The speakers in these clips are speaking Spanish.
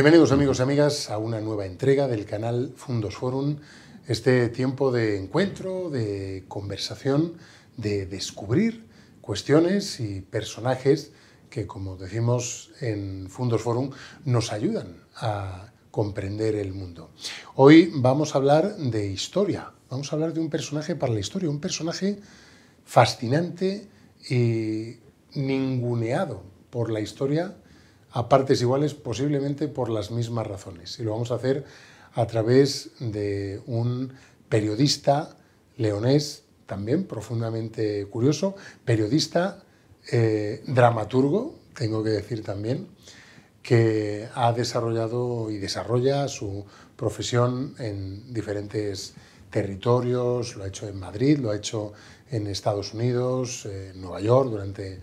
Bienvenidos amigos y amigas a una nueva entrega del canal Fundos Forum, este tiempo de encuentro, de conversación, de descubrir cuestiones y personajes que, como decimos en Fundos Forum, nos ayudan a comprender el mundo. Hoy vamos a hablar de historia, vamos a hablar de un personaje para la historia, un personaje fascinante y ninguneado por la historia a partes iguales, posiblemente por las mismas razones. Y lo vamos a hacer a través de un periodista leonés, también profundamente curioso, periodista, eh, dramaturgo, tengo que decir también, que ha desarrollado y desarrolla su profesión en diferentes territorios, lo ha hecho en Madrid, lo ha hecho en Estados Unidos, en Nueva York durante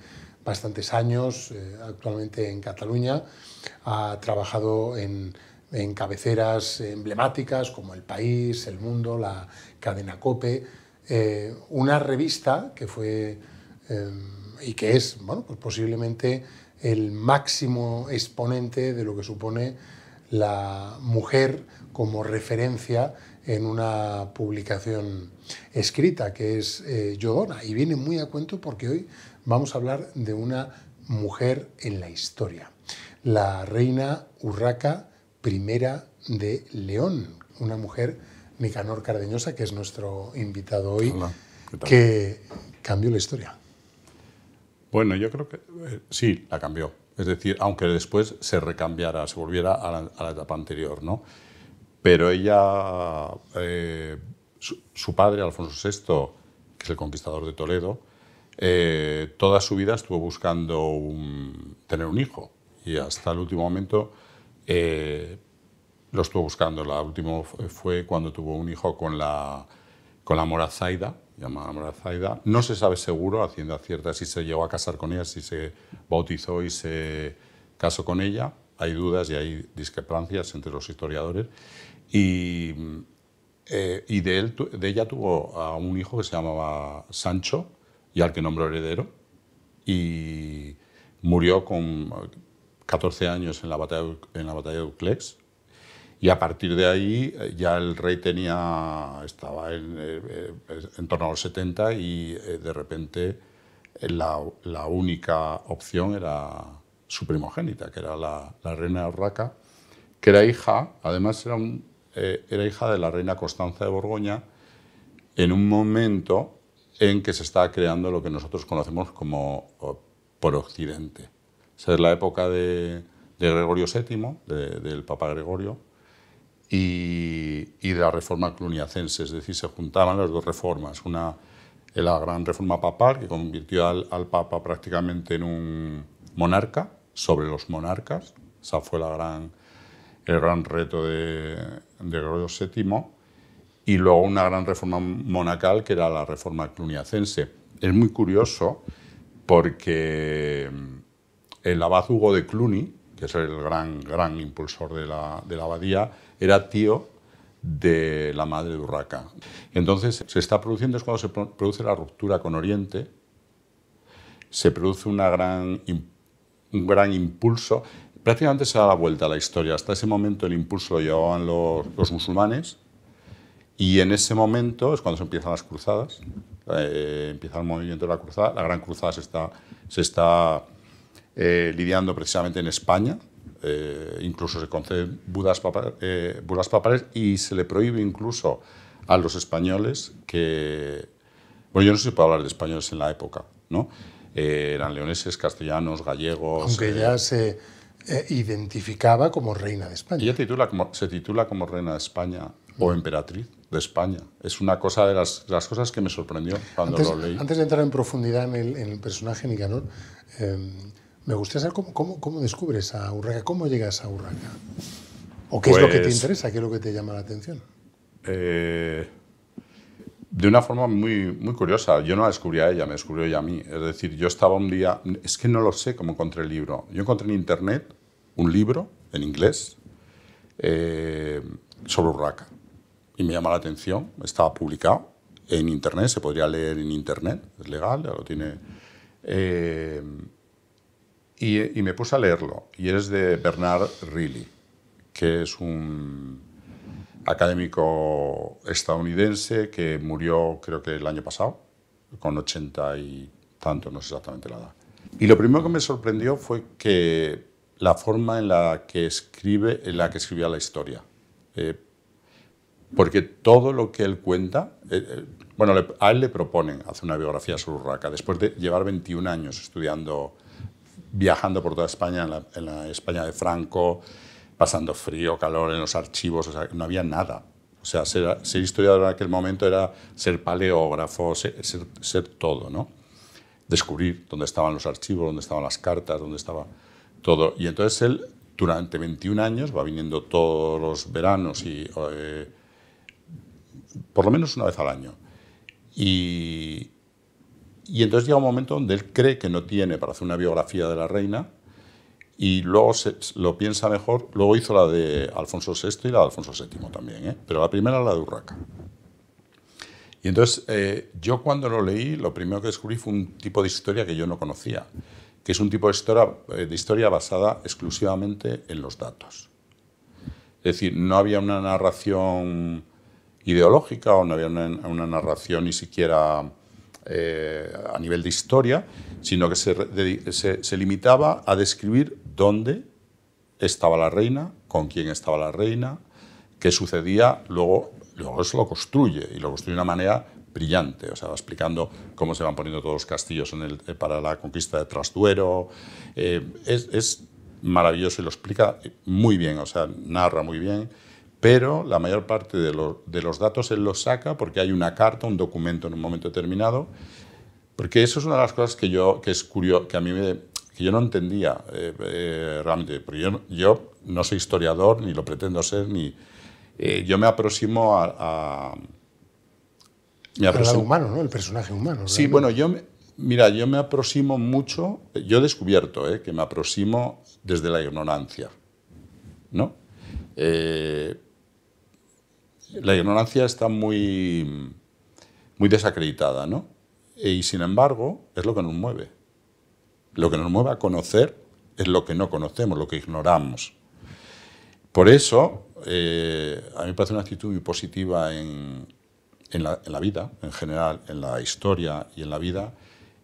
bastantes años, eh, actualmente en Cataluña. Ha trabajado en, cabeceras emblemáticas como El País, El Mundo, la cadena Cope. Eh, una revista que fue eh, y que es bueno, pues posiblemente el máximo exponente de lo que supone la mujer como referencia en una publicación escrita, que es eh, Yodona. Y viene muy a cuento porque hoy vamos a hablar de una mujer en la historia, la reina Urraca I de León, una mujer, Nicanor Cardeñosa, que es nuestro invitado hoy, que cambió la historia. Bueno, yo creo que eh, sí, la cambió. Es decir, aunque después se recambiara, se volviera a la, etapa anterior, ¿no? Pero ella, eh, su, padre, Alfonso VI, que es el conquistador de Toledo, eh, toda su vida estuvo buscando tener un hijo y hasta el último momento eh, lo estuvo buscando. La última fue cuando tuvo un hijo con la, con la Morazaida, llamada Morazaida. No se sabe seguro, a ciertas si se llegó a casar con ella, si se bautizó y se casó con ella. Hay dudas y hay discrepancias entre los historiadores. Y, eh, de, de ella tuvo a un hijo que se llamaba Sancho, y al que nombró heredero. Y murió con 14 años en la batalla, en la batalla de Euclides. Y a partir de ahí eh, ya el rey tenía, estaba en, eh, eh, torno a los 70 y de repente la, única opción era su primogénita, que era la, la reina Urraca, que era hija, además era, un, era hija de la reina Constanza de Borgoña, en un momento en que se está creando lo que nosotros conocemos como por Occidente. Esa es la época de, Gregorio VII, del Papa Gregorio, y, de la reforma cluniacense, es decir, se juntaban las dos reformas, una la gran reforma papal que convirtió al, Papa prácticamente en un monarca, sobre los monarcas, esa fue el gran reto de Gregorio VII, y luego una gran reforma monacal que era la reforma cluniacense. Es muy curioso porque mm, el abad Hugo de Cluny, que es el gran, gran impulsor de la, abadía, era tío de la madre de Urraca. Entonces se está produciendo, es cuando se produce la ruptura con Oriente, se produce gran, un gran impulso. Prácticamente se da la vuelta a la historia. Hasta ese momento el impulso lo llevaban los musulmanes, y en ese momento es cuando se empiezan las cruzadas, eh, empieza el movimiento de la cruzada. La gran cruzada se está, se está eh, lidiando precisamente en España. Eh, incluso se conceden budas, papales y se le prohíbe incluso a los españoles que... Bueno, yo no sé si puedo hablar de españoles en la época, ¿no? eran leoneses, castellanos, gallegos... Aunque ya se identificaba como reina de España. Ella titula como, se titula como reina de España o emperatriz de España. Es una cosa de las, cosas que me sorprendió cuando lo leí. Antes de entrar en profundidad en el, personaje Nicanor, em, me gustaría saber cómo, cómo, descubres a Urraca, cómo llegas a Urraca. ¿O qué es lo que te pues, interesa, qué es lo que te llama la atención? Eh, de una forma muy, muy curiosa. Yo no la descubrí a ella, me descubrió ella a mí. Es decir, yo estaba un día, es que no lo sé cómo encontré el libro. Yo encontré en internet un libro en inglés eh, sobre Urraca y me llama la atención. Está publicado en Internet, se podría leer en Internet, es legal, ya lo tiene. Eh, y, me puse a leerlo, y es de Bernard Riley, que es un académico estadounidense que murió creo que el año pasado, con 80 y tanto, no sé exactamente la edad. Y lo primero que me sorprendió fue que la forma en la que escribe, en la que escribía la historia. Eh, porque todo lo que él cuenta, eh, eh, bueno, a él le proponen hacer una biografía sobre después de llevar 21 años estudiando, viajando por toda España, en la, España de Franco, pasando frío, calor en los archivos, o sea, no había nada. O sea, ser, historiador en aquel momento era ser paleógrafo, ser, todo, ¿no? Descubrir dónde estaban los archivos, dónde estaban las cartas, dónde estaba todo. Y entonces él, durante 21 años, va viniendo todos los veranos y... Eh, por lo menos una vez al año. Y, entonces llega un momento donde él cree que no tiene para hacer una biografía de la reina y luego lo piensa mejor. Luego hizo la de Alfonso VI y la de Alfonso VII también, ¿eh? pero la primera la de Urraca. Y entonces eh, yo cuando lo leí, lo primero que descubrí fue un tipo de historia que yo no conocía, que es un tipo de historia, eh, de historia basada exclusivamente en los datos. Es decir, no había una narración ideológica o no había una, narración ni siquiera eh, a nivel de historia, sino que se, limitaba a describir dónde estaba la reina, con quién estaba la reina, qué sucedía, luego, luego eso lo construye y lo construye de una manera brillante, o sea, va explicando cómo se van poniendo todos los castillos eh, para la conquista de Trastuero, eh, es, es, maravilloso y lo explica muy bien, o sea, narra muy bien pero la mayor parte de, los datos él los saca porque hay una carta, un documento en un momento determinado, porque eso es una de las cosas que yo, que es que a mí me, que yo no entendía eh, eh, realmente, porque yo, no soy historiador, ni lo pretendo ser, ni... Eh, yo me aproximo a... a me aproximo, humano, ¿no? El personaje humano. Sí, bueno, yo... Me, mira, yo me aproximo mucho, yo he descubierto que me aproximo desde la ignorancia, ¿no? la ignorancia está muy, muy desacreditada, ¿no? Y sin embargo, es lo que nos mueve. Lo que nos mueve a conocer es lo que no conocemos, lo que ignoramos. Por eso, eh, a mí me parece una actitud muy positiva en la vida, en general, en la historia y en la vida,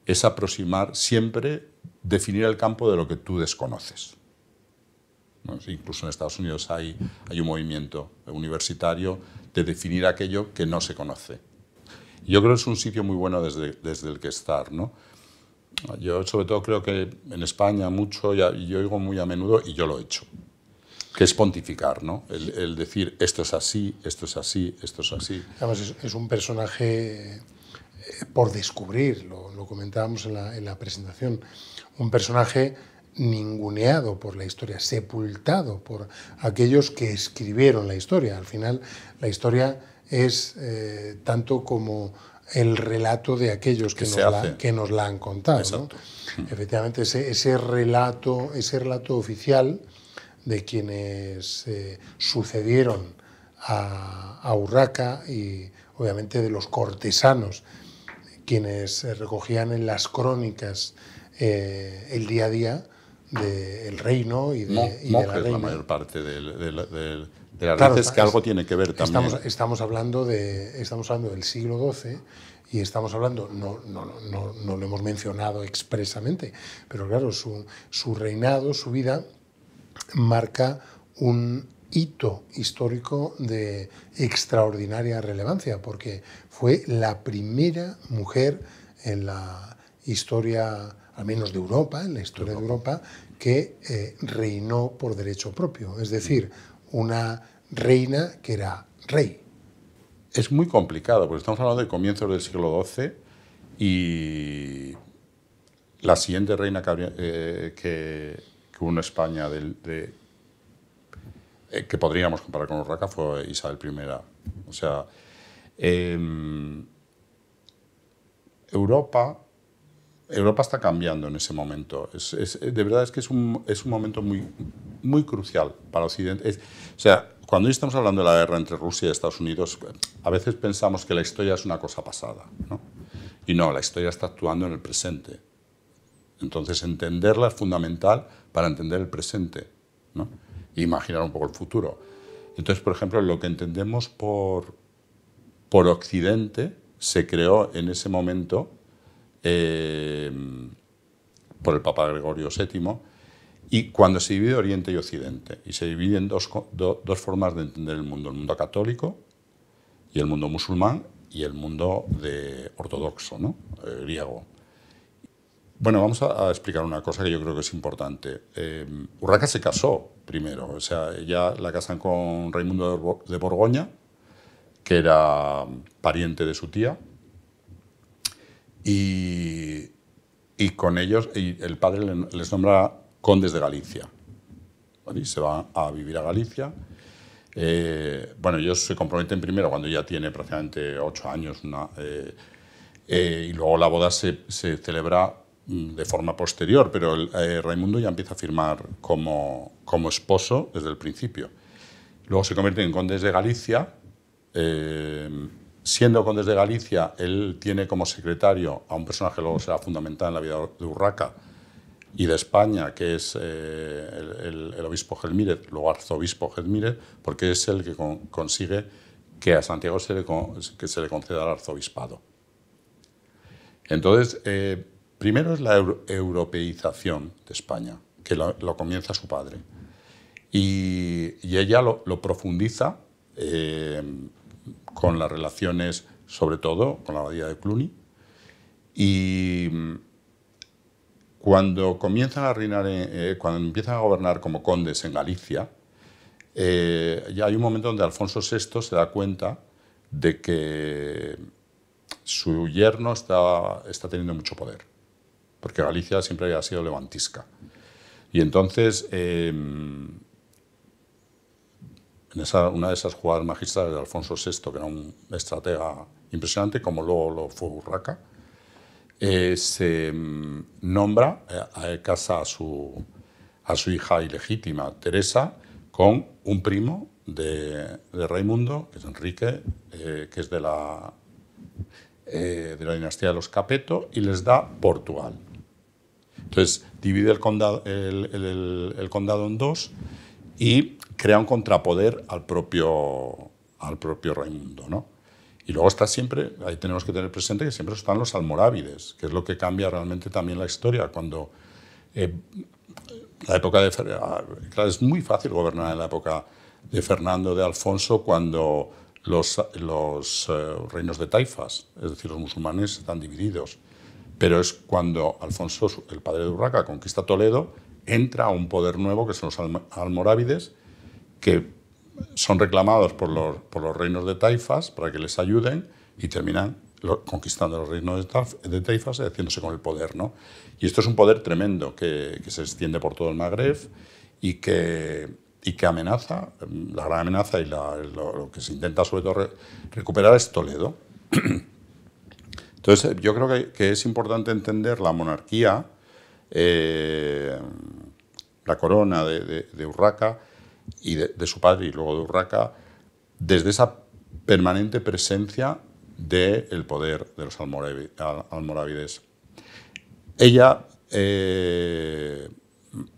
es aproximar siempre, definir el campo de lo que tú desconoces. Incluso en Estados Unidos hay, hay un movimiento universitario de definir aquello que no se conoce. Yo creo que es un sitio muy bueno desde, desde el que estar. ¿no? Yo sobre todo creo que en España mucho, y yo oigo muy a menudo, y yo lo he hecho, que es pontificar, ¿no? El, decir esto es así, esto es así, esto es así. Además, es, un personaje eh, por descubrir, lo, comentábamos en la, presentación, un personaje ninguneado por la historia, sepultado por aquellos que escribieron la historia. Al final, la historia es eh, tanto como el relato de aquellos que, nos, la, han contado. Efectivamente, ese, relato, ese relato oficial de quienes eh, sucedieron a, Urraca y obviamente de los cortesanos, quienes eh, recogían en las crónicas el día a día, del reino y de, de la reina. la mayor parte de, las veces que algo tiene que ver también. Estamos, estamos, hablando, de, estamos hablando del siglo XII y estamos hablando, no, no, no, no lo hemos mencionado expresamente, pero claro, su, su reinado, su vida, marca un hito histórico de extraordinaria relevancia, porque fue la primera mujer en la historia al menos de Europa, en la historia de Europa, que eh, reinó por derecho propio, es decir, una reina que era rey. Es muy complicado, porque estamos hablando de comienzos del siglo XII y la siguiente reina que, eh, hubo España eh, que podríamos comparar con Urraca fue Isabel I. O sea, em, Europa Europa está cambiando en ese momento. de verdad es que es un, momento muy, muy crucial para Occidente. o sea, cuando estamos hablando de la guerra entre Rusia y Estados Unidos, a veces pensamos que la historia es una cosa pasada. ¿no? Y no, la historia está actuando en el presente. Entonces, entenderla es fundamental para entender el presente ¿no? E imaginar un poco el futuro. Entonces, por ejemplo, lo que entendemos por Occidente se creó en ese momento eh, por el Papa Gregorio VII, y cuando se divide Oriente y Occidente, y se dividen dos, dos formas de entender el mundo, el mundo católico y el mundo musulmán y el mundo de ortodoxo, ¿no? Eh, griego. Bueno, vamos a, explicar una cosa que yo creo que es importante. Eh, Urraca se casó primero, o sea, ella la casan con Raimundo de Borgoña, que era pariente de su tía, y, y con ellos y el padre les nombra condes de Galicia. Y se va a vivir a Galicia. Eh, bueno, ellos se comprometen primero cuando ya tiene prácticamente ocho años eh, eh, y luego la boda se, se, celebra mm, de forma posterior, pero el, Raimundo ya empieza a firmar como, como esposo desde el principio. Luego se convierte en condes de Galicia. Siendo condes de Galicia, él tiene como secretario a un personaje que luego será fundamental en la vida de Urraca y de España, que es eh, el, obispo Gelmírez, luego arzobispo Gelmírez, porque es el que consigue que a Santiago se le, que se conceda el arzobispado. Entonces, eh, primero es la europeización de España, que lo, comienza su padre. Y, ella lo, profundiza. Eh, con las relaciones, sobre todo con la abadía de Cluny. Y mm, cuando comienzan a reinar, eh, cuando empiezan a gobernar como condes en Galicia, eh, ya hay un momento donde Alfonso VI se da cuenta de que su yerno está, está teniendo mucho poder, porque Galicia siempre ha sido levantisca. Y entonces em, en una de esas jugadas magistrales de Alfonso VI, que era un estratega impresionante, como luego lo fue Urraca, eh, se mm, nombra, eh, a casa a su, a su hija ilegítima, Teresa, con un primo de, de Raimundo, que es Enrique, eh, que es de la, de la dinastía de los Capeto, y les da Portugal. Entonces divide el condado, el condado en dos y crea un contrapoder al propio, al propio Raimundo. ¿no? Y luego está siempre, ahí tenemos que tener presente que siempre están los almorávides, que es lo que cambia realmente también la historia. Cuando eh, la época de. Ah, es muy fácil gobernar en la época de Fernando, de Alfonso, cuando los, los eh, reinos de taifas, es decir, los musulmanes, están divididos. Pero es cuando Alfonso, el padre de Urraca, conquista Toledo, entra a un poder nuevo que son los almorávides que son reclamados por los, reinos de Taifas para que les ayuden y terminan conquistando los reinos de Taifas y haciéndose con el poder. ¿no? Y esto es un poder tremendo que, se extiende por todo el Magreb y que, y que amenaza, la gran amenaza y lo, que se intenta sobre todo recuperar es Toledo. Entonces, yo creo que, es importante entender la monarquía, eh, la corona de, de, de Urraca, y de, su padre y luego de Urraca, desde esa permanente presencia del poder de los almorávides. Ella, eh,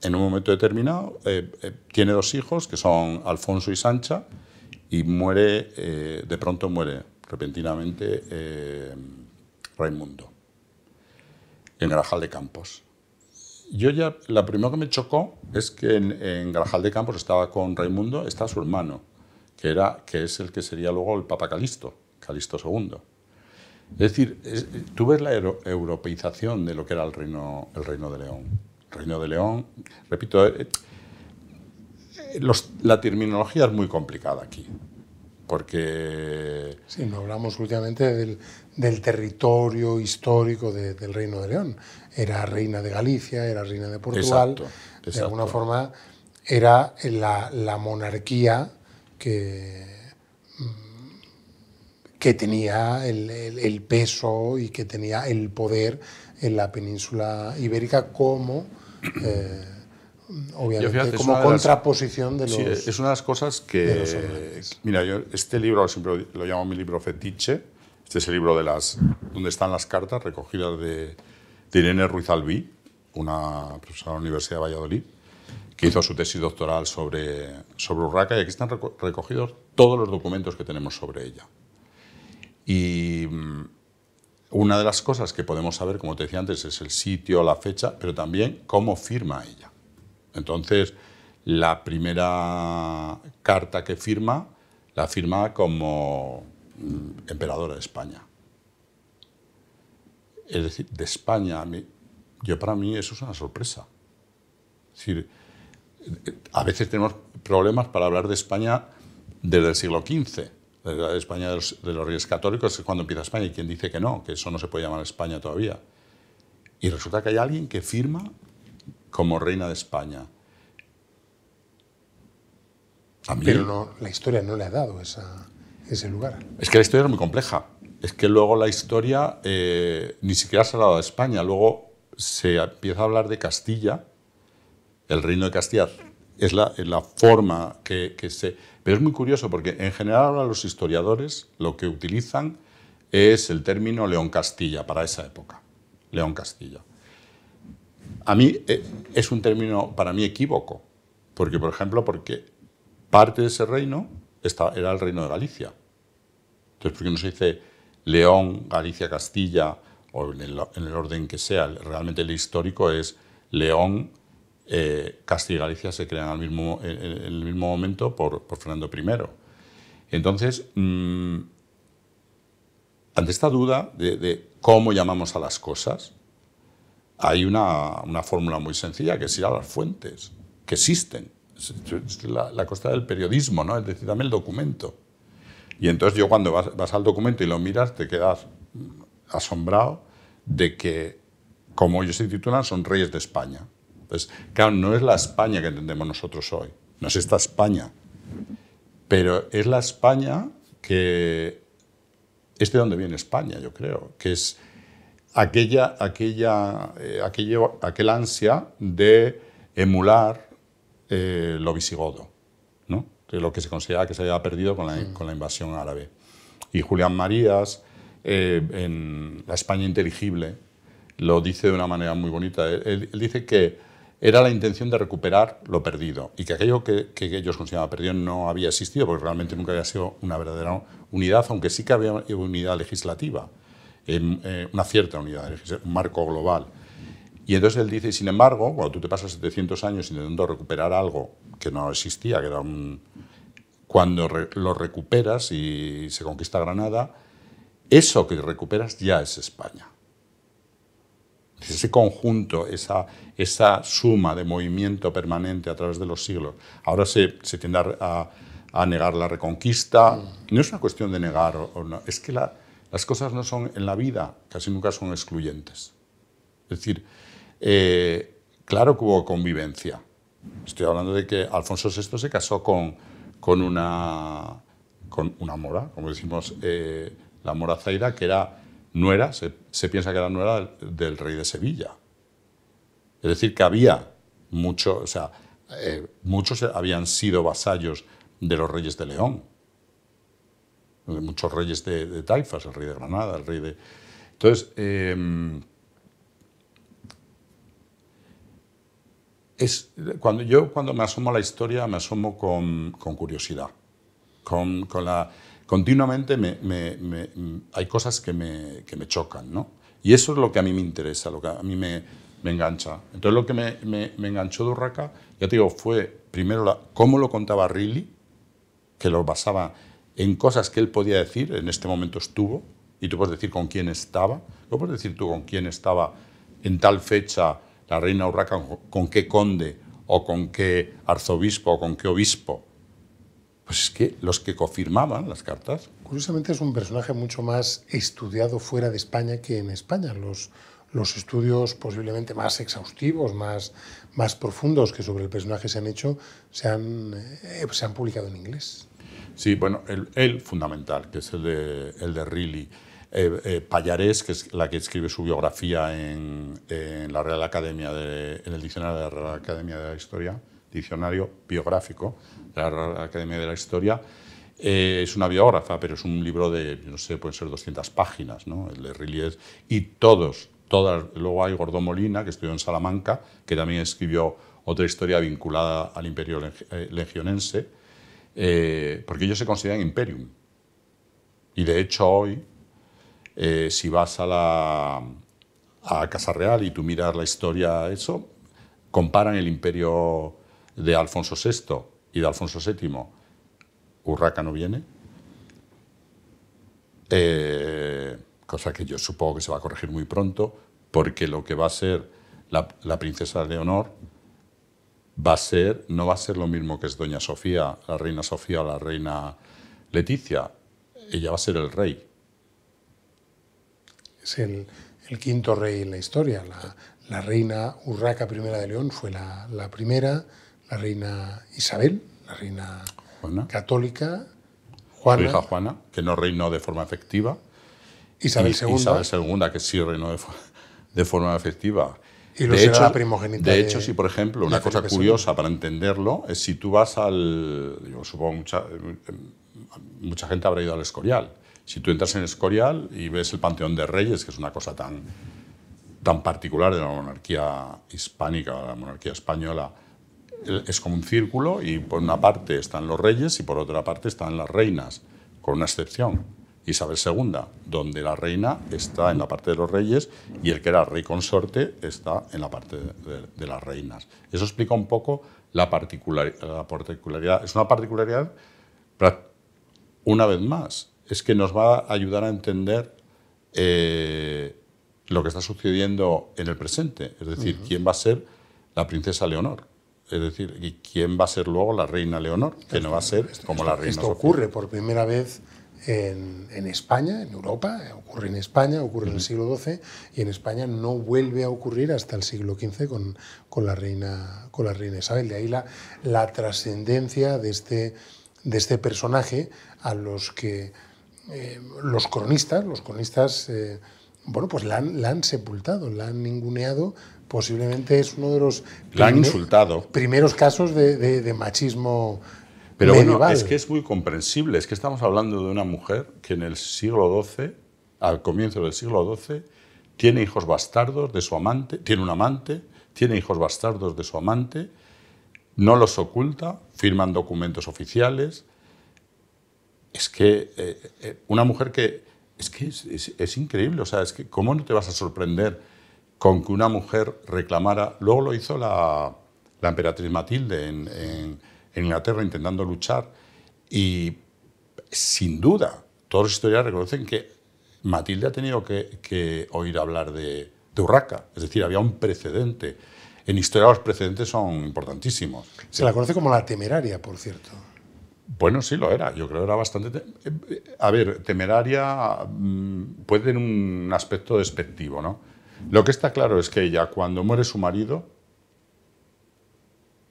en un momento determinado, eh, eh, tiene dos hijos, que son Alfonso y Sancha, y muere, de pronto muere repentinamente Raimundo, en Garajal de Campos yo ya, la primera que me chocó es que en, en, Garajal de Campos estaba con Raimundo, está su hermano, que, era, que es el que sería luego el Papa Calisto, Calisto II. Es decir, tú ves la europeización de lo que era el reino, el reino de León. El reino de León, repito, eh, la terminología es muy complicada aquí porque... Sí, no hablamos últimamente del, territorio histórico del Reino de León. Era reina de Galicia, era reina de Portugal. Exacto, De alguna forma era la, monarquía que, mm, que tenía el, peso y que tenía el poder en la península ibérica como... Eh, obviamente, como contraposición de los. Sí, es una de las cosas que. Mira, yo este libro siempre lo llamo mi libro fetiche. Este es el libro de las, donde están las cartas recogidas de, Irene Ruiz Albí, una profesora de la Universidad de Valladolid, que hizo su tesis doctoral sobre, sobre Urraca, y aquí están recogidos todos los documentos que tenemos sobre ella. Y mm, una de las cosas que podemos saber, como te decía antes, es el sitio, la fecha, pero también cómo firma ella. Entonces, la primera carta que firma, la firma como mm, emperadora de España. Es decir, de España, a mí, yo para mí eso es una sorpresa. Es decir, a veces tenemos problemas para hablar de España desde el siglo XV, desde España de los, de los reyes católicos, es cuando empieza España, y quien dice que no, que eso no se puede llamar España todavía. Y resulta que hay alguien que firma como reina de España. Pero no, la historia no le ha dado ese lugar. Es que la historia es muy compleja. Es que luego la historia eh, ni siquiera se ha dado de España. Luego se empieza a hablar de Castilla, el reino de Castilla. Es la, forma que, que, se... Pero es muy curioso porque en general ahora los historiadores lo que utilizan es el término León Castilla para esa época. León Castilla a mí eh, es un término para mí equívoco, porque, por ejemplo, porque parte de ese reino era el reino de Galicia. Entonces, ¿por qué no se dice León, Galicia, Castilla, o en el, orden que sea? Realmente el histórico es León, eh, Castilla y Galicia se crean al en, el mismo momento por, Fernando I. Entonces, mm, ante esta duda de cómo llamamos a las cosas, hay una, fórmula muy sencilla, que es ir a las fuentes, que existen. Es, la, costa del periodismo, ¿no? Es decir, dame el documento. Y entonces yo cuando vas, al documento y lo miras, te quedas asombrado de que, como ellos se titulan, son reyes de España. Pues claro, no es la España que entendemos nosotros hoy, no es esta España, pero es la España que es de donde viene España, yo creo, que es aquella, eh, aquel ansia de emular eh, lo visigodo, ¿no? lo que se considera que se había perdido con la, invasión árabe. Y Julián Marías, eh, en La España inteligible, lo dice de una manera muy bonita. Él, dice que era la intención de recuperar lo perdido y que aquello que, ellos consideraban perdido no había existido porque realmente nunca había sido una verdadera unidad, aunque sí que había una unidad legislativa eh, una cierta unidad, un marco global. Y entonces él dice, sin embargo, cuando tú te pasas 700 años intentando recuperar algo que no existía, que era un, cuando lo recuperas y se conquista Granada, eso que recuperas ya es España. Ese conjunto, esa, esa suma de movimiento permanente a través de los siglos. Ahora se, tiende a, a, negar la reconquista. No es una cuestión de negar, o, o no, es que la, las cosas no son, en la vida, casi nunca son excluyentes. Es decir, eh, claro que hubo convivencia. Estoy hablando de que Alfonso VI se casó con, una, con una mora, como decimos, eh, la mora Zaira, que era nuera, se, piensa que era nuera del, rey de Sevilla. Es decir, que había mucho, o sea, eh, muchos habían sido vasallos de los reyes de León muchos reyes de, taifas, el rey de Granada, el rey de... Entonces, em, es, cuando yo cuando me asomo a la historia me asomo con, curiosidad, con, la, continuamente hay cosas que me, me chocan, ¿no? Y eso es lo que a mí me interesa, lo que a mí me, engancha. Entonces lo que me, enganchó de ya te digo, fue primero cómo lo contaba Riley, que lo basaba en cosas que él podía decir, en este momento estuvo, y tú puedes decir con quién estaba, tú puedes decir tú con quién estaba en tal fecha la reina Urraca, con qué conde, o con qué arzobispo, o con qué obispo? Pues es que los que confirmaban las cartas. Curiosamente es un personaje mucho más estudiado fuera de España que en España. Los, los estudios posiblemente más exhaustivos, más, más profundos que sobre el personaje se han hecho, se eh, se han publicado en inglés. Sí, bueno, el, fundamental, que es el de, el de Riley. Eh, eh que es la que escribe su biografía en, la Real Academia el diccionario de la Real Academia de la Historia, diccionario biográfico de la Real Academia de la Historia, eh, es una biógrafa, pero es un libro de, no sé, pueden ser 200 páginas, ¿no? El de Rilly es, y todos, todas, luego hay Gordo Molina, que estudió en Salamanca, que también escribió otra historia vinculada al imperio eh, legionense, eh, porque ellos se consideran imperium. Y de hecho hoy, eh, si vas a, la, a Casa Real y tú miras la historia, eso, comparan el imperio de Alfonso VI y de Alfonso VII, Urraca no viene, eh, cosa que yo supongo que se va a corregir muy pronto, porque lo que va a ser la, la princesa Leonor va a ser, no va a ser lo mismo que es Doña Sofía, la reina Sofía o la reina Leticia. Ella va a ser el rey. Es el, quinto rey en la historia. La, reina Urraca I de León fue la, primera, la reina Isabel, la reina católica, Juana. Su hija Juana, que no reinó de forma efectiva. Isabel II. Isabel II, que sí reinó de forma efectiva de hecho, la si por ejemplo, una cosa curiosa para entenderlo es si tú vas al. Yo supongo mucha, eh, mucha gente habrá ido al Escorial. Si tú entras en Escorial y ves el Panteón de Reyes, que es una cosa tan, tan particular de la monarquía hispánica, de la monarquía española, es como un círculo y por una parte están los reyes y por otra parte están las reinas, con una excepción Isabel II, donde la reina está en la parte de los reyes y el que era rey consorte está en la parte de, las reinas. Eso explica un poco la, particularidad. Es una particularidad, una vez más, es que nos va a ayudar a entender eh, lo que está sucediendo en el presente, es decir, quién va a ser la princesa Leonor. Es decir, ¿y quién va a ser luego la reina Leonor? Que no va a ser como la reina. Esto ocurre por primera vez en, España, en Europa, ocurre en España, ocurre en el siglo XII, y en España no vuelve a ocurrir hasta el siglo XV con, con la, reina, con la reina Isabel. De ahí la, la trascendencia de este, de este personaje a los que eh, los cronistas, los cronistas, eh, bueno, pues la han, sepultado, la han ninguneado posiblemente es uno de los insultado. primeros casos de machismo pero bueno, es que es muy comprensible, es que estamos hablando de una mujer que en el siglo XII, al comienzo del siglo XII, tiene hijos bastardos de su amante, tiene un amante, tiene hijos bastardos de su amante, no los oculta, firman documentos oficiales. Es que eh, eh, una mujer que... Es que es, increíble, o sea, es que ¿cómo no te vas a sorprender con que una mujer reclamara... Luego lo hizo la, emperatriz Matilde en en Inglaterra intentando luchar y sin duda todos los historiadores reconocen que Matilde ha tenido que, oír hablar de, de, Urraca, es decir, había un precedente. En historia los precedentes son importantísimos. Se la conoce como la temeraria, por cierto. Bueno, sí lo era, yo creo que era bastante... Eh, a ver, temeraria mm, puede tener un aspecto despectivo, ¿no? Lo que está claro es que ella, cuando muere su marido,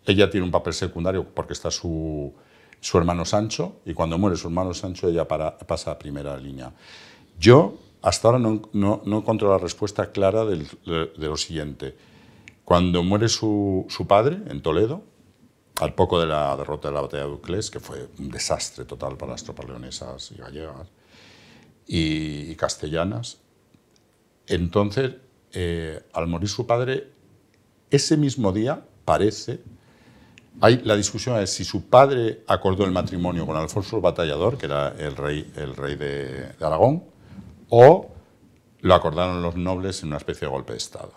ella tiene un papel secundario porque está su, hermano Sancho y cuando muere su hermano Sancho ella pasa a primera línea. Yo hasta ahora no, no, encuentro la respuesta clara de, lo siguiente. Cuando muere su, padre en Toledo, al poco de la derrota de la batalla de Euclés, que fue un desastre total para las tropas leonesas y gallegas y, castellanas, entonces, eh, al morir su padre, ese mismo día parece hay, la discusión es si su padre acordó el matrimonio con Alfonso el Batallador, que era el rey, de, Aragón, o lo acordaron los nobles en una especie de golpe de Estado.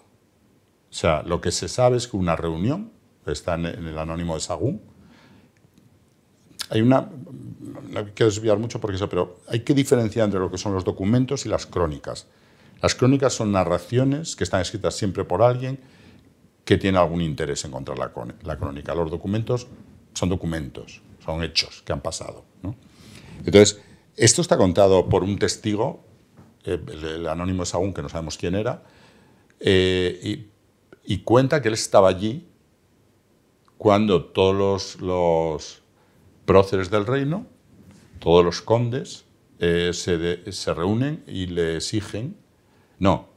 O sea, lo que se sabe es que una reunión, está en el anónimo de Sagún, hay una, no quiero desviar mucho porque eso, pero hay que diferenciar entre lo que son los documentos y las crónicas. Las crónicas son narraciones que están escritas siempre por alguien que tiene algún interés en encontrar la, la crónica. Los documentos son documentos, son hechos que han pasado. Entonces, esto está contado por un testigo, eh, el, anónimo es aún que no sabemos quién era, eh, y, cuenta que él estaba allí cuando todos los, próceres del reino, todos los condes, eh, se, se reúnen y le exigen. No,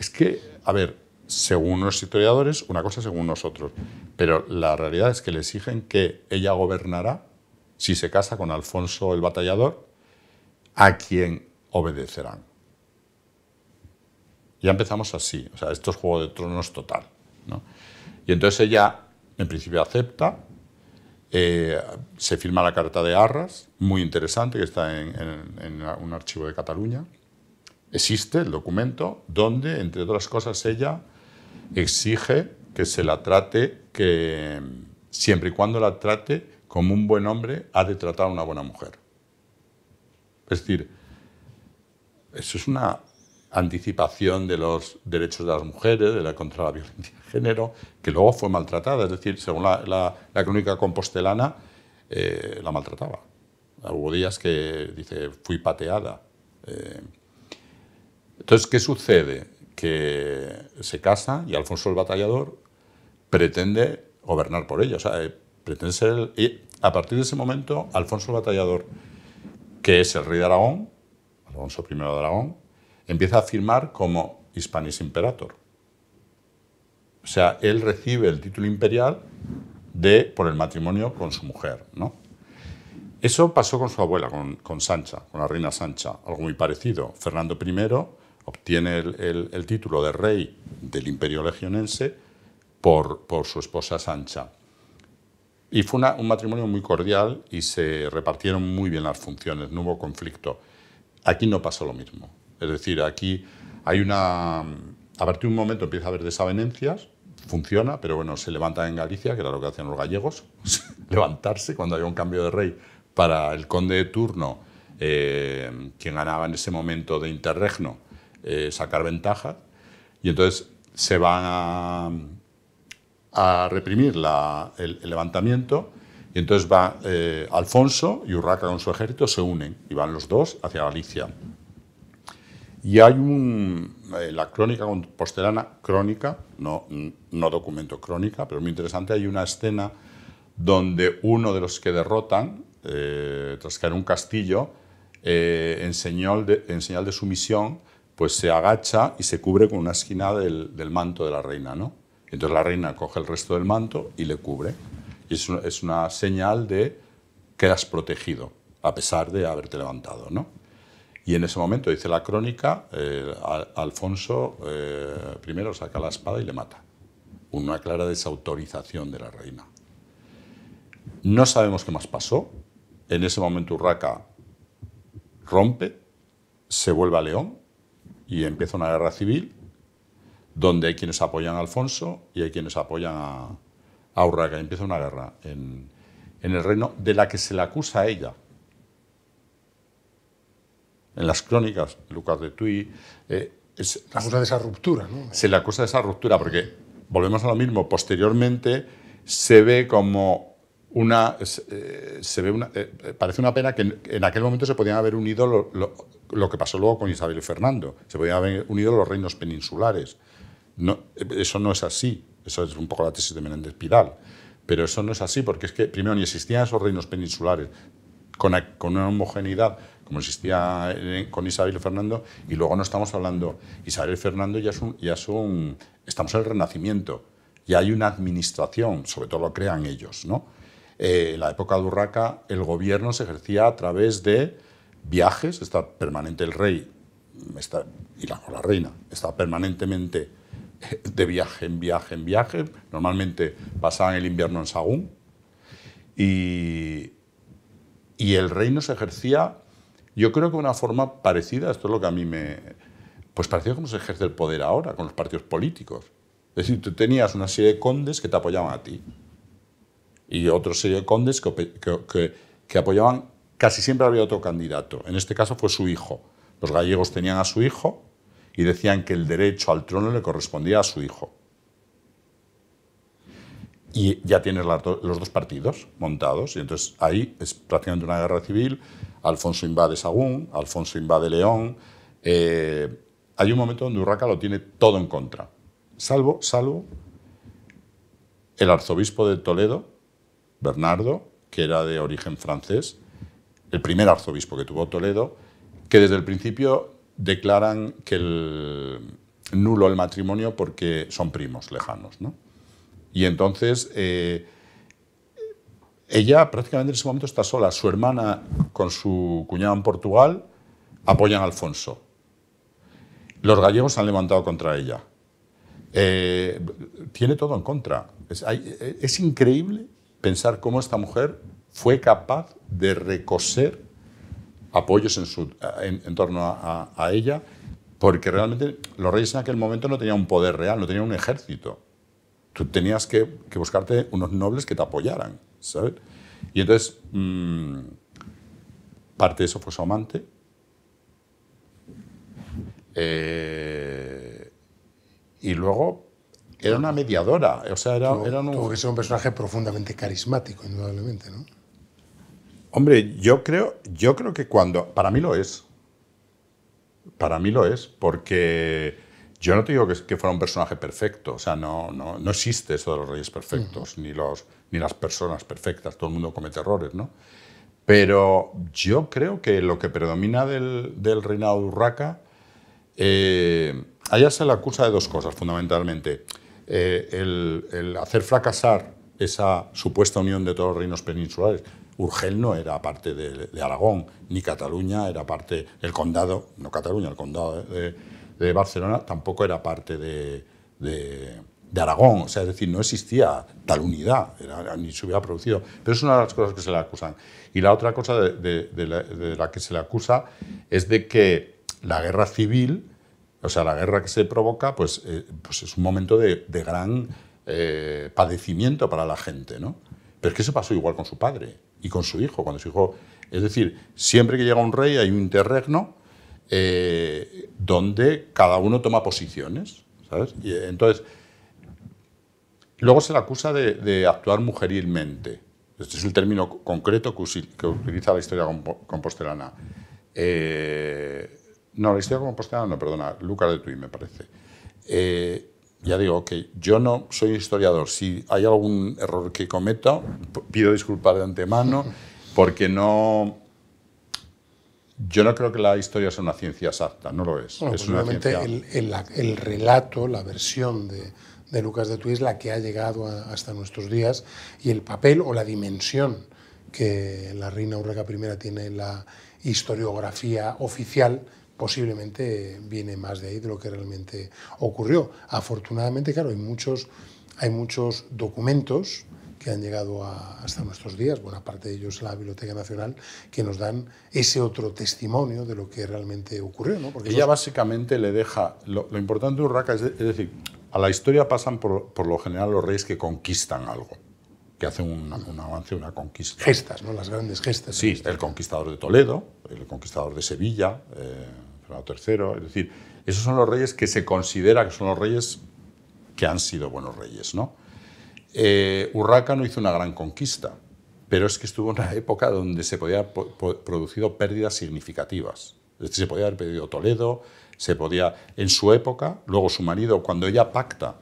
es que, a ver, según los historiadores, una cosa según nosotros. Pero la realidad es que le exigen que ella gobernará si se casa con Alfonso el Batallador, a quien obedecerán. Ya empezamos así, o sea, esto es Juego de Tronos total. Y entonces ella, en principio, acepta, eh, se firma la carta de Arras, muy interesante, que está en, en un archivo de Cataluña. Existe el documento donde, entre otras cosas, ella exige que se la trate, que siempre y cuando la trate como un buen hombre ha de tratar a una buena mujer. Es decir, eso es una anticipación de los derechos de las mujeres, de la contra la violencia de género, que luego fue maltratada. Es decir, según la, crónica compostelana, eh, la maltrataba. Hubo días que dice, fui pateada. Eh, entonces, ¿qué sucede? que se casa y Alfonso el Batallador pretende gobernar por ella. O eh, pretende ser y a partir de ese momento, Alfonso el Batallador, que es el rey de Aragón, Alfonso I de Aragón, empieza a firmar como Hispanis Imperator. O sea, él recibe el título imperial de, por el matrimonio con su mujer. ¿no? Eso pasó con su abuela, con, con Sancha, con la reina Sancha, algo muy parecido. Fernando I obtiene el, título de rey del imperio legionense por, su esposa Sancha. Y fue un matrimonio muy cordial y se repartieron muy bien las funciones, no hubo conflicto. Aquí no pasó lo mismo. Es decir, aquí hay una... A partir de un momento empieza a haber desavenencias, funciona, pero bueno, se levanta en Galicia, que era lo que hacían los gallegos, levantarse cuando había un cambio de rey para el conde de turno, eh, quien ganaba en ese momento de interregno, eh, sacar ventajas y entonces se van a, reprimir el, levantamiento y entonces va eh, Alfonso y Urraca con su ejército se unen y van los dos hacia Galicia. Y hay un, eh, la crónica posterana, crónica, no, no documento crónica, pero muy interesante, hay una escena donde uno de los que derrotan, tras caer un castillo, en, señal de, sumisión, pues se agacha y se cubre con una esquina del, manto de la reina, ¿no? Entonces la reina coge el resto del manto y le cubre. Y es, una, señal de que has protegido, a pesar de haberte levantado, ¿no? Y en ese momento, dice la crónica, eh, Alfonso eh, primero saca la espada y le mata. Una clara desautorización de la reina. No sabemos qué más pasó. En ese momento Urraca rompe, se vuelve a León, y empieza una guerra civil donde hay quienes apoyan a Alfonso y hay quienes apoyan a, a Y Empieza una guerra en, el reino de la que se le acusa a ella. En las crónicas, Lucas de Tuy... Eh, se es, acusa de esa ruptura, ¿no? Se le acusa de esa ruptura porque, volvemos a lo mismo, posteriormente se ve como una, eh, se ve una eh, eh, parece una pena que en, aquel momento se podían haber unido lo, lo, que pasó luego con Isabel y Fernando, se podían haber unido los reinos peninsulares. No, eso no es así, eso es un poco la tesis de Menéndez Pidal, pero eso no es así porque es que primero ni existían esos reinos peninsulares con, con una homogeneidad como existía con Isabel y Fernando y luego no estamos hablando, Isabel y Fernando ya son... ya es estamos en el Renacimiento, ya hay una administración, sobre todo lo crean ellos, ¿no? Eh, en la época de Urraca el gobierno se ejercía a través de viajes, está permanente el rey está, y la, reina, está permanentemente de viaje en viaje en viaje, normalmente pasaban el invierno en Sagún, y, y el reino se ejercía, yo creo que de una forma parecida, esto es lo que a mí me... Pues parecía como se ejerce el poder ahora con los partidos políticos. Es decir, tú tenías una serie de condes que te apoyaban a ti y otro serie de condes que, apoyaban, casi siempre había otro candidato, en este caso fue su hijo. Los gallegos tenían a su hijo y decían que el derecho al trono le correspondía a su hijo. Y ya tienes los dos partidos montados, y entonces ahí es prácticamente una guerra civil. Alfonso invade Sagún, Alfonso invade León. Eh, hay un momento donde Urraca lo tiene todo en contra, salvo, salvo el arzobispo de Toledo, Bernardo, que era de origen francés, el primer arzobispo que tuvo Toledo, que desde el principio declaran que el, nulo el matrimonio porque son primos lejanos. ¿no? Y entonces eh, ella prácticamente en ese momento está sola. Su hermana con su cuñado en Portugal apoyan a Alfonso. Los gallegos se han levantado contra ella. Eh, tiene todo en contra. es increíble pensar cómo esta mujer fue capaz de recoser apoyos en, su, en, torno a, ella, porque realmente los reyes en aquel momento no tenían un poder real, no tenían un ejército. Tú tenías que, buscarte unos nobles que te apoyaran, ¿sabes? Y entonces, mm, parte de eso fue su amante. Eh, y luego, era una mediadora, o sea, era, un... Tuvo que ser un personaje profundamente carismático, indudablemente, ¿no? Hombre, yo creo, yo creo que cuando... Para mí lo es. Para mí lo es, porque yo no te digo que, fuera un personaje perfecto, o sea, no, no, existe eso de los reyes perfectos, mm. ni, los, ni las personas perfectas, todo el mundo comete errores, ¿no? Pero yo creo que lo que predomina del, reinado de Urraca, eh, allá se le acusa de dos cosas, fundamentalmente eh, el, hacer fracasar esa supuesta unión de todos los reinos peninsulares. Urgel no era parte de, Aragón, ni Cataluña era parte, el condado, no Cataluña, el condado de, Barcelona tampoco era parte de, Aragón, o sea, es decir, no existía tal unidad, ni se hubiera producido. Pero es una de las cosas que se le acusan. Y la otra cosa de, la, que se le acusa es de que la guerra civil o sea, la guerra que se provoca pues, eh, pues es un momento de, gran eh, padecimiento para la gente. ¿no? Pero es que eso pasó igual con su padre y con su hijo, cuando su hijo... Es decir, siempre que llega un rey hay un interregno eh, donde cada uno toma posiciones. entonces, luego se le acusa de, actuar mujerilmente. Este es el término concreto que, utiliza la historia compostelana. Eh, no, la historia como no, perdona, Lucas de Tuy me parece. Eh, ya digo que yo no soy historiador. Si hay algún error que cometo, pido disculpas de antemano, porque no. Yo no creo que la historia sea una ciencia exacta, no lo es. es pues una ciencia... el, relato, la versión de, Lucas de Tuy es la que ha llegado hasta nuestros días y el papel o la dimensión que la reina Urraca I tiene en la historiografía oficial posiblemente viene más de ahí de lo que realmente ocurrió. Afortunadamente, claro, hay muchos, hay muchos documentos que han llegado hasta nuestros días, buena parte de ellos la Biblioteca Nacional, que nos dan ese otro testimonio de lo que realmente ocurrió. ¿no? Porque Ella básicamente le deja, lo, importante de Urraca es, decir, a la historia pasan por lo general los reyes que conquistan algo que hace un, avance, una conquista. Gestas, ¿no? Las grandes gestas. Sí, el conquistador de Toledo, el conquistador de Sevilla, eh, Fernando III, es decir, esos son los reyes que se considera que son los reyes que han sido buenos reyes, ¿no? Eh, Urraca no hizo una gran conquista, pero es que estuvo en una época donde se podía haber producido pérdidas significativas. Es decir, se podía haber perdido Toledo, se podía... En su época, luego su marido, cuando ella pacta,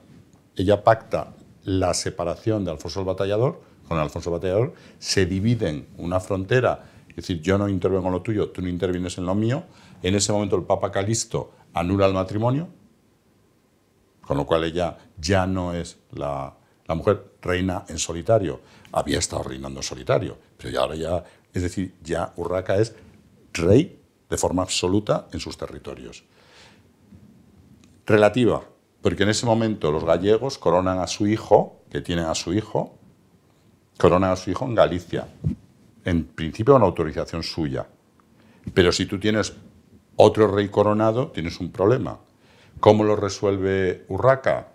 ella pacta la separación de Alfonso el Batallador con Alfonso el Batallador, se dividen una frontera, es decir, yo no intervengo en lo tuyo, tú no intervienes en lo mío, en ese momento el Papa Calixto anula el matrimonio, con lo cual ella ya no es la, la mujer reina en solitario, había estado reinando en solitario, pero ya ahora ya, es decir, ya Urraca es rey de forma absoluta en sus territorios. Relativa, porque en ese momento los gallegos coronan a su hijo, que tienen a su hijo, coronan a su hijo en Galicia. En principio con autorización suya. Pero si tú tienes otro rey coronado, tienes un problema. ¿Cómo lo resuelve Urraca?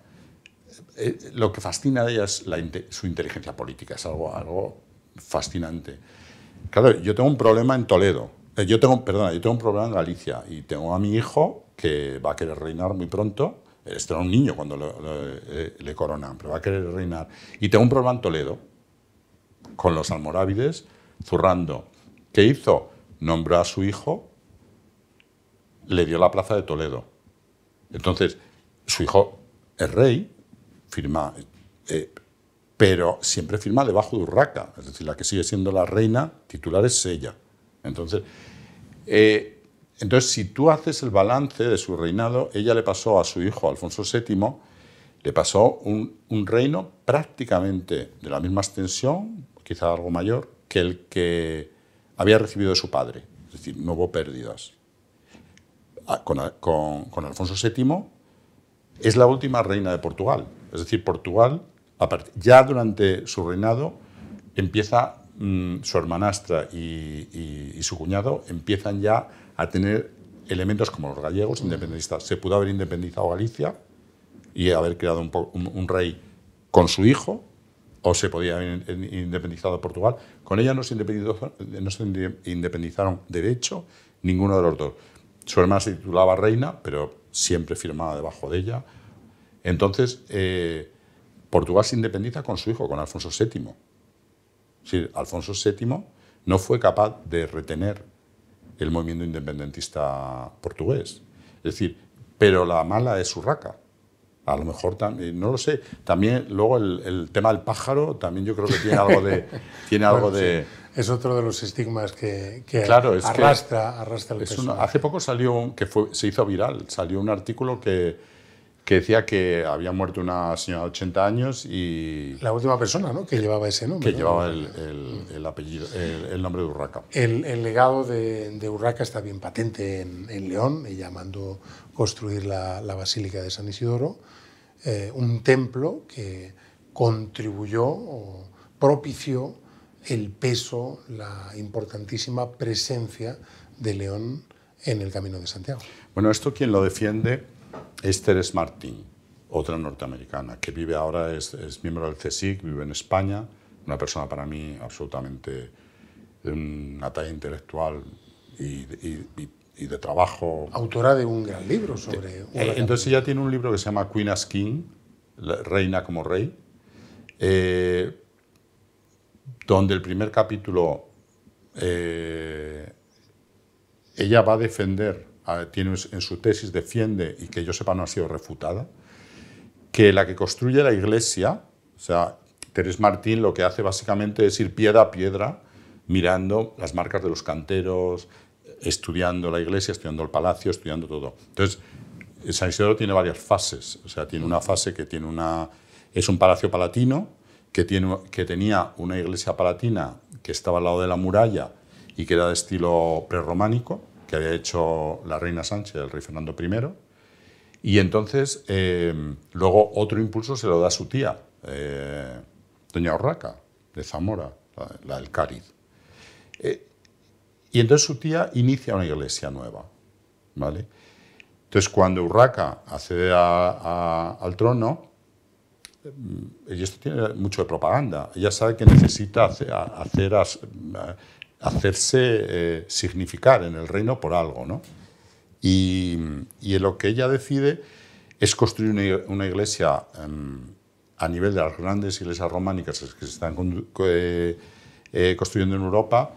Eh, lo que fascina de ella es su inteligencia política, es algo, algo fascinante. Claro, yo tengo un problema en Toledo, eh, yo tengo, perdona, yo tengo un problema en Galicia y tengo a mi hijo que va a querer reinar muy pronto este era un niño cuando eh, le coronan, pero va a querer reinar. Y tengo un problema en Toledo, con los almorávides, zurrando. ¿Qué hizo? Nombró a su hijo, le dio la plaza de Toledo. Entonces, su hijo es rey, firma, eh, pero siempre firma debajo de Urraca, es decir, la que sigue siendo la reina titular es ella. Entonces, eh, entonces, si tú haces el balance de su reinado, ella le pasó a su hijo Alfonso VII, le pasó un, reino prácticamente de la misma extensión, quizá algo mayor, que el que había recibido de su padre. Es decir, no hubo pérdidas. Ah, con, Alfonso VII es la última reina de Portugal. Es decir, Portugal, ya durante su reinado, empieza mm, su hermanastra y su cuñado empiezan ya a tener elementos como los gallegos independentistas. Se pudo haber independizado Galicia y haber creado un, rey con su hijo, o se podía haber independizado Portugal. Con ella no se, independizaron, de hecho, ninguno de los dos. Su hermana se titulaba reina, pero siempre firmaba debajo de ella. Entonces, eh, Portugal se independiza con su hijo, con Alfonso VII. Alfonso VII no fue capaz de retener el movimiento independentista portugués. Es decir, pero la mala es raca, A lo mejor también, eh, no lo sé. También luego el, tema del pájaro, también yo creo que tiene algo de. tiene de Es otro de los estigmas que, arrastra, arrastra el es Hace poco salió, que se hizo viral, salió un artículo que, que decía que había muerto una señora de 80 años y... La última persona, ¿no? Que llevaba ese nombre. Que llevaba el, apellido, el, nombre de Urraca. El, legado de, Urraca está bien patente en, León. Ella mandó construir la, Basílica de San Isidoro, eh, un templo que contribuyó o propició el peso, la importantísima presencia de León en el Camino de Santiago. Bueno, esto quien lo defiende Esther Smarting, otra norteamericana, que vive ahora, es, miembro del CSIC, vive en España, una persona para mí absolutamente de una talla intelectual y, de trabajo. Autora de un gran libro sobre. Eh, entonces ella tiene un libro que se llama Queen as King, Reina como Rey, eh, donde el primer capítulo eh, ella va a defender tiene en su tesis defiende y que yo sepa no ha sido refutada, que la que construye la iglesia, o sea, Teres Martín lo que hace básicamente es ir piedra a piedra mirando las marcas de los canteros, estudiando la iglesia, estudiando el palacio, estudiando todo. Entonces, San Isidoro tiene varias fases, o sea, tiene una fase que tiene una es un palacio palatino que tiene que tenía una iglesia palatina que estaba al lado de la muralla y que era de estilo prerrománico que había hecho la reina Sánchez, el rey Fernando I, y entonces eh, luego otro impulso se lo da su tía, eh, doña Urraca, de Zamora, la, del eh, y entonces su tía inicia una iglesia nueva, ¿vale? Entonces cuando Urraca accede al trono, y esto tiene mucho de propaganda. Ella sabe que necesita hacer, hacer, hacerse eh, significar en el reino por algo. ¿no? Y, lo que ella decide es construir una, iglesia em, a nivel de las grandes iglesias románicas que se están eh, eh, construyendo en Europa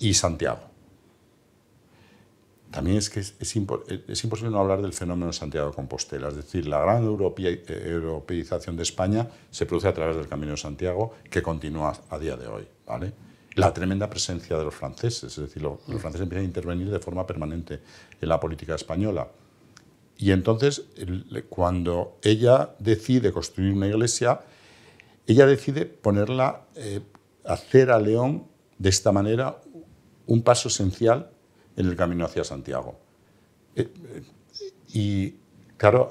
y Santiago. También es que es, imposible no hablar del fenómeno Santiago de Compostela, es decir, la gran europeización de España se produce a través del Camino de Santiago que continúa a día de hoy. ¿vale? la tremenda presencia de los franceses, es decir, los, mm. franceses empiezan a intervenir de forma permanente en la política española. Y entonces, cuando ella decide construir una iglesia, ella decide ponerla, eh, hacer a León de esta manera un paso esencial en el camino hacia Santiago. Eh, eh, y claro,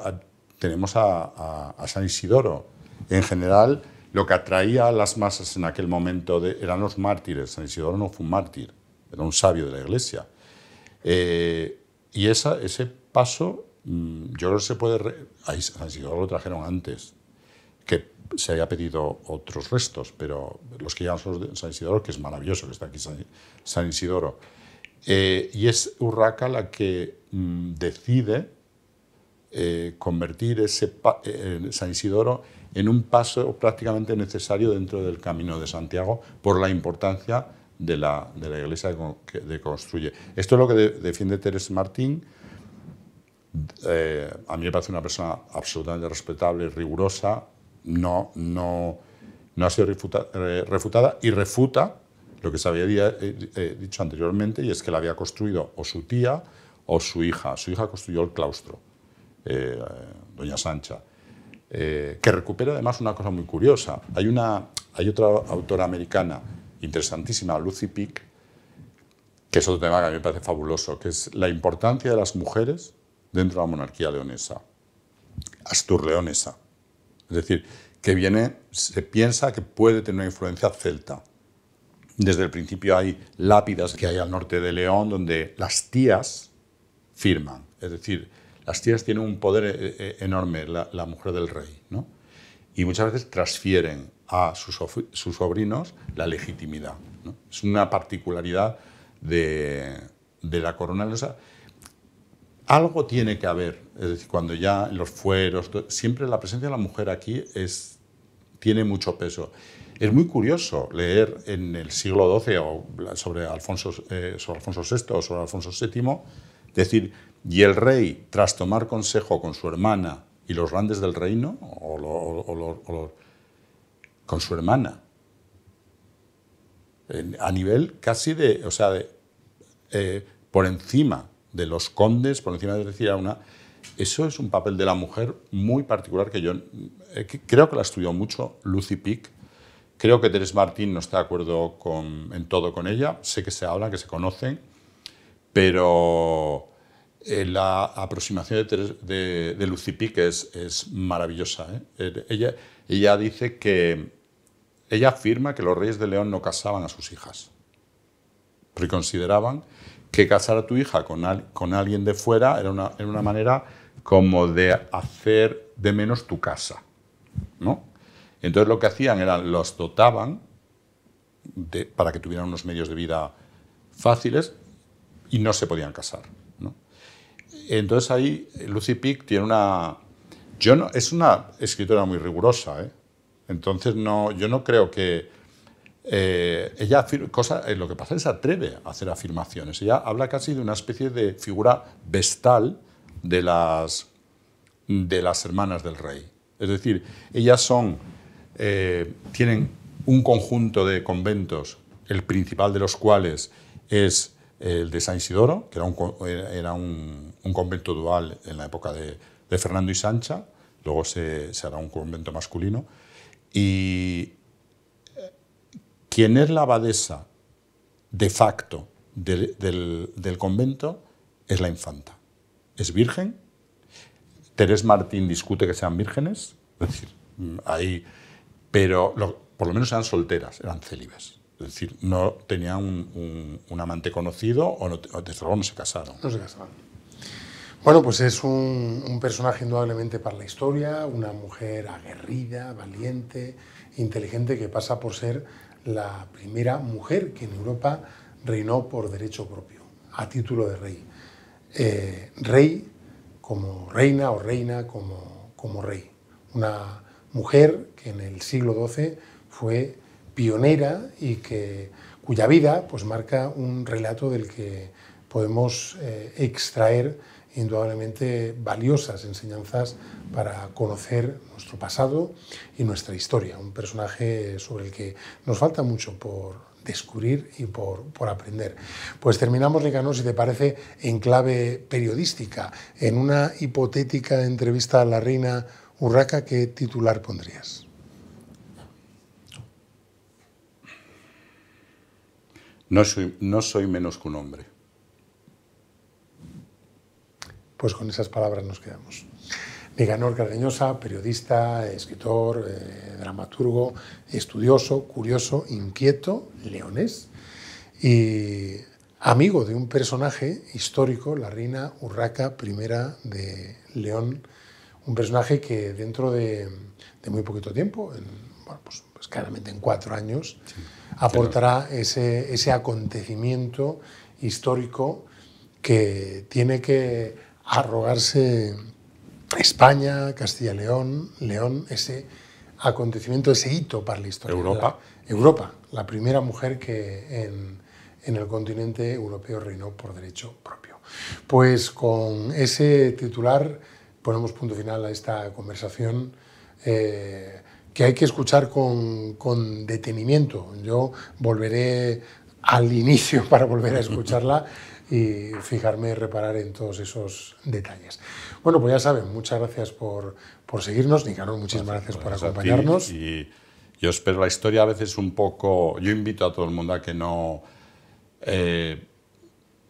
tenemos a San Isidoro. En general, lo que atraía a las masas en aquel momento eran los mártires. San Isidoro no fue un mártir, era un sabio de la iglesia. Eh, y ese paso, mm, yo creo que se puede. ahí, San Isidoro lo trajeron antes, que se había pedido otros restos, pero los que llegan son San Isidoro, que es maravilloso que está aquí San, Isidoro. Eh, y es Urraca la que mm, decide eh, convertir ese San Isidoro en un paso prácticamente necesario dentro del Camino de Santiago por la importancia de la, iglesia que construye. Esto es lo que defiende Teresa Martín. Eh, a mí me parece una persona absolutamente respetable, rigurosa, no, no, no ha sido refutada y refuta lo que se había eh, eh, dicho anteriormente y es que la había construido o su tía o su hija. Su hija construyó el claustro, doña Sancha. Eh, que recupera además una cosa muy curiosa. Hay, una, hay otra autora americana interesantísima, Lucy Pick, que es otro tema que a mí me parece fabuloso, que es la importancia de las mujeres dentro de la monarquía leonesa, astur-leonesa. Es decir, que viene, se piensa que puede tener una influencia celta. Desde el principio hay lápidas que hay al norte de León donde las tías firman. Es decir, las tías tienen un poder eh, eh, enorme, la, mujer del rey, Y muchas veces transfieren a sus, sobrinos la legitimidad. Es una particularidad de, la corona. algo tiene que haber, es decir, cuando ya los fueros, siempre la presencia de la mujer aquí es, tiene mucho peso. Es muy curioso leer en el siglo XII sobre Alfonso, eh, sobre Alfonso VI o sobre Alfonso VII es decir, y el rey, tras tomar consejo con su hermana y los grandes del reino, o, con su hermana, a nivel casi de, o sea, eh, por encima de los condes, por encima de decir, a una... Eso es un papel de la mujer muy particular que yo eh, creo que la estudió mucho Lucy Pick. Creo que Teres Martín no está de acuerdo en todo con ella. Sé que se habla, que se conocen pero eh, la aproximación de, de, es, maravillosa. ¿eh? Eh, ella, ella dice que. Ella afirma que los reyes de León no casaban a sus hijas. Porque consideraban que casar a tu hija con, con alguien de fuera era una, manera como de hacer de menos tu casa. ¿no? Entonces lo que hacían era los dotaban para que tuvieran unos medios de vida fáciles y no se podían casar. Entonces ahí Lucy Pick tiene una... Yo no, es una escritora muy rigurosa, ¿eh? entonces no, yo no creo que... Eh, ella cosa, eh, lo que pasa es que se atreve a hacer afirmaciones. Ella habla casi de una especie de figura vestal de las, de las hermanas del rey. Es decir, ellas son, tienen un conjunto de conventos, el principal de los cuales es el de San Isidoro, que era un, convento dual en la época de, Fernando y Sancha, luego se, hará un convento masculino, y eh, quien es la abadesa de facto del, convento es la infanta. Es virgen. Terés Martín discute que sean vírgenes, es decir, mm, pero por lo menos eran solteras, eran célibes. Es decir, no tenía un, amante conocido o, desde luego no se casaron. No se casaron. Bueno, pues es un, personaje indudablemente para la historia, una mujer aguerrida, valiente, inteligente, que pasa por ser la primera mujer que en Europa reinó por derecho propio, a título de rey. Eh, rey como reina o reina como, como rey. Una mujer que en el siglo XII fue pionera y que, cuya vida pues, marca un relato del que podemos eh, extraer indudablemente valiosas enseñanzas para conocer nuestro pasado y nuestra historia. Un personaje sobre el que nos falta mucho por descubrir y por, aprender. Pues terminamos, Nicanor, si te parece, en clave periodística. En una hipotética entrevista a la reina Urraca, ¿qué titular pondrías? No soy, no soy menos que un hombre. Pues con esas palabras nos quedamos. Miganor Cardeñosa, periodista, escritor, eh, dramaturgo, estudioso, curioso, inquieto, leonés y amigo de un personaje histórico, la reina Urraca I de León, un personaje que dentro de, muy poquito tiempo, en, pues, pues, claramente en cuatro años, aportará ese, ese acontecimiento histórico que tiene que arrogarse España, Castilla y León, León, ese acontecimiento, ese hito para la historia. Europa. Europa, la primera mujer que en, en el continente europeo reinó por derecho propio. Pues con ese titular ponemos punto final a esta conversación. Eh, que hay que escuchar con, detenimiento. Yo volveré al inicio para volver a escucharla y fijarme, y reparar en todos esos detalles. Bueno, pues ya saben, muchas gracias por, seguirnos. nicarón muchísimas gracias, por acompañarnos. yo espero la historia a veces un poco... Yo invito a todo el mundo a que no... Eh,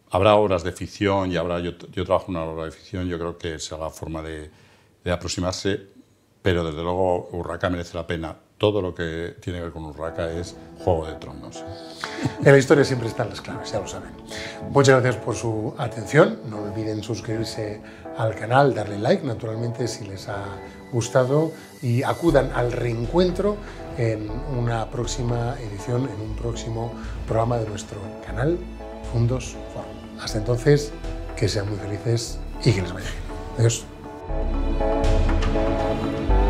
habrá obras de ficción y habrá... Yo, trabajo en una obra de ficción, yo creo que sea la forma de, de aproximarse pero desde luego Urraca merece la pena. Todo lo que tiene que ver con Urraca es Juego de Tronos. En la historia siempre están las claves, ya lo saben. Muchas gracias por su atención. No olviden suscribirse al canal, darle like, naturalmente, si les ha gustado y acudan al reencuentro en una próxima edición, en un próximo programa de nuestro canal Fundos Forum. Hasta entonces, que sean muy felices y que les vaya bien. Adiós. Música